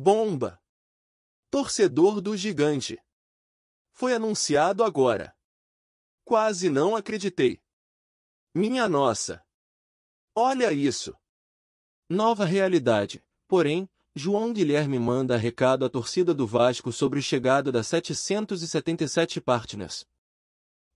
Bomba! Torcedor do gigante. Foi anunciado agora. Quase não acreditei. Minha nossa! Olha isso! Nova realidade. Porém, João Guilherme manda recado à torcida do Vasco sobre o chegado da 777 Partners.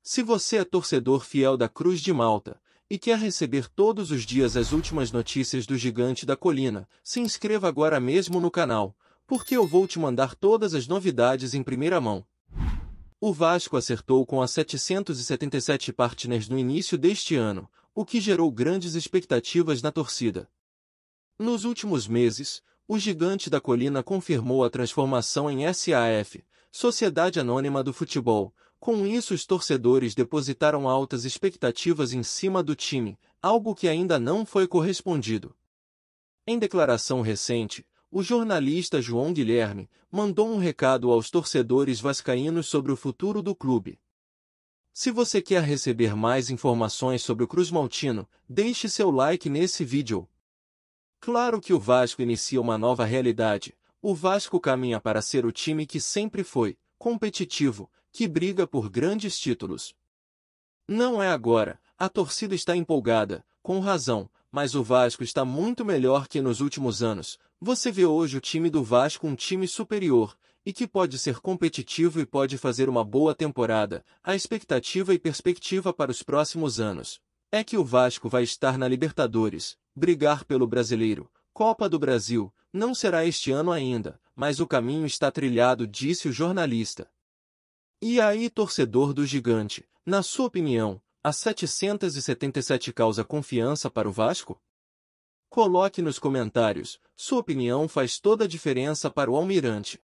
Se você é torcedor fiel da Cruz de Malta, e quer receber todos os dias as últimas notícias do Gigante da Colina, se inscreva agora mesmo no canal, porque eu vou te mandar todas as novidades em primeira mão. O Vasco acertou com as 777 partners no início deste ano, o que gerou grandes expectativas na torcida. Nos últimos meses, o Gigante da Colina confirmou a transformação em SAF, Sociedade Anônima do Futebol. Com isso, os torcedores depositaram altas expectativas em cima do time, algo que ainda não foi correspondido. Em declaração recente, o jornalista João Guilherme mandou um recado aos torcedores vascaínos sobre o futuro do clube. Se você quer receber mais informações sobre o Cruz Maltino, deixe seu like nesse vídeo. Claro que o Vasco inicia uma nova realidade, o Vasco caminha para ser o time que sempre foi, competitivo, que briga por grandes títulos. Não é agora, a torcida está empolgada, com razão, mas o Vasco está muito melhor que nos últimos anos. Você vê hoje o time do Vasco um time superior, e que pode ser competitivo e pode fazer uma boa temporada. A expectativa e perspectiva para os próximos anos é que o Vasco vai estar na Libertadores, brigar pelo Brasileiro, Copa do Brasil, não será este ano ainda, mas o caminho está trilhado, disse o jornalista. E aí, torcedor do gigante, na sua opinião, a 777 causa confiança para o Vasco? Coloque nos comentários, sua opinião faz toda a diferença para o Almirante.